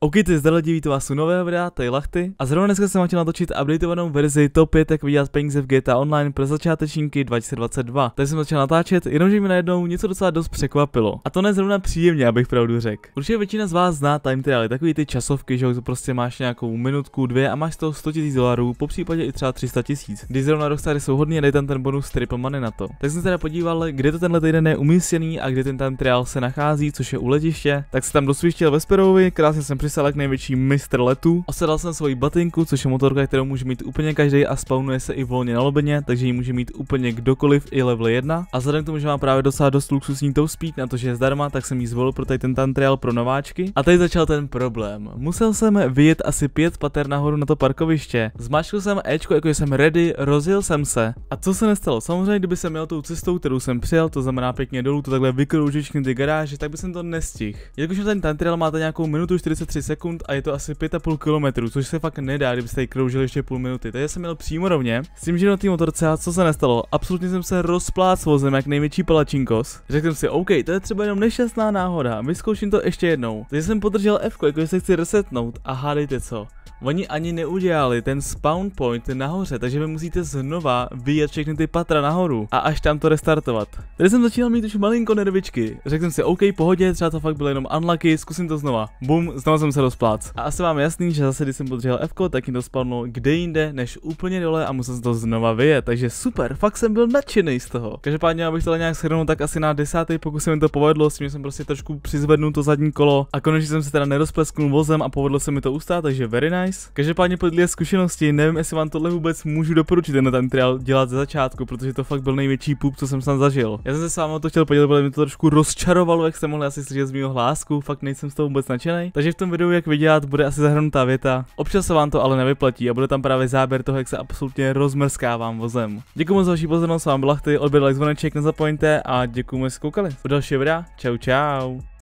OK, to je zdraví, vítu vás u nového videa, tady Lachty. A zrovna dneska jsem chtěl natočit updateovanou verzi top 5, jak vydělat peníze v GTA Online pro začátečníky 2022. Tady jsem začal natáčet, jenomže mi najednou něco docela dost překvapilo. A to ne zrovna příjemně, abych pravdu řekl. Určitě většina z vás zná time trialy, takový ty časovky, že prostě máš nějakou minutku, dvě a máš z toho 100 000 dolarů, po případě i třeba 300 tisíc. Když zrovna Rockstary jsou hodně, dej tam ten bonus triple money na to. Tak jsem teda podíval, kde to tenhle týden je umístěný a kde ten time trial se nachází, což je u letiště, tak se tam dosvištěl ve Sperovi, krásně jsem Krysalek, největší mistr letu. Osedal jsem svoji batinku, což je motorka, kterou může mít úplně každý a spawnuje se i volně na lobeně, takže ji může mít úplně kdokoliv i level 1. A vzhledem k tomu, že má právě dosáhnout dost luxusní tou speed na to, že je zdarma, tak jsem ji zvolil pro tady ten tantrial pro nováčky. A tady začal ten problém. Musel jsem vyjet asi pět pater nahoru na to parkoviště. Zmačkl jsem Ečko, jako jsem ready, rozjel jsem se. A co se nestalo? Samozřejmě, kdyby jsem měl tou cestou, kterou jsem přijel, to znamená pěkně dolů, to takhle vykroužit ty garáže, tak by jsem to nestihl. Jakože ten tantrial máte nějakou minutu 43 3 sekund a je to asi 5,5 km, což se fakt nedá, kdybyste ji kroužili ještě půl minuty. Takže jsem měl přímo rovně. S tím, že na té motorce, a co se nestalo? Absolutně jsem se rozplácl vozem jak největší palačinkos. Řekl jsem si, OK, to je třeba jenom nešťastná náhoda, vyzkouším to ještě jednou. Takže jsem podržel F, jakože se chci resetnout a hádejte co. Oni ani neudělali ten spawn point nahoře, takže vy musíte znova vyjet všechny ty patra nahoru a až tam to restartovat. Tady jsem začínal mít už malinko nervičky. Řekl jsem si, OK, pohodě, třeba to fakt bylo jenom unlucky, zkusím to znova. Bum, znova jsem se rozplác. A asi vám jasný, že zase, když jsem podřel F, tak jim to spadlo kde jinde, než úplně dole a musel jsem to znova vyjet. Takže super, fakt jsem byl nadšený z toho. Každopádně, abych to nějak shrnul, tak asi na desátý pokus jsem mi to povedlo, s tím jsem prostě trošku přizvednul to zadní kolo a konečně jsem se teda nerozplesknul vozem a povedlo se mi to ustát, takže very nice nice. Každopádně podle zkušenosti, nevím, jestli vám tohle vůbec můžu doporučit, ten ten trial dělat ze začátku, protože to fakt byl největší půp, co jsem snad zažil. Já jsem se s vámi to chtěl podělit, protože mě to trošku rozčarovalo, jak jste mohli asi slyšet z mého hlásku, fakt nejsem z toho vůbec nadšený. Takže v tom videu, jak vidět, bude asi zahrnutá věta. Občas se vám to ale nevyplatí a bude tam právě záběr toho, jak se absolutně rozmrskávám vozem. Děkuji moc za vaši pozornost, vám byla chty, odběr like, zvoneček, nezapomeňte a děkuji že jste koukali. U dalšího videa, čau čau.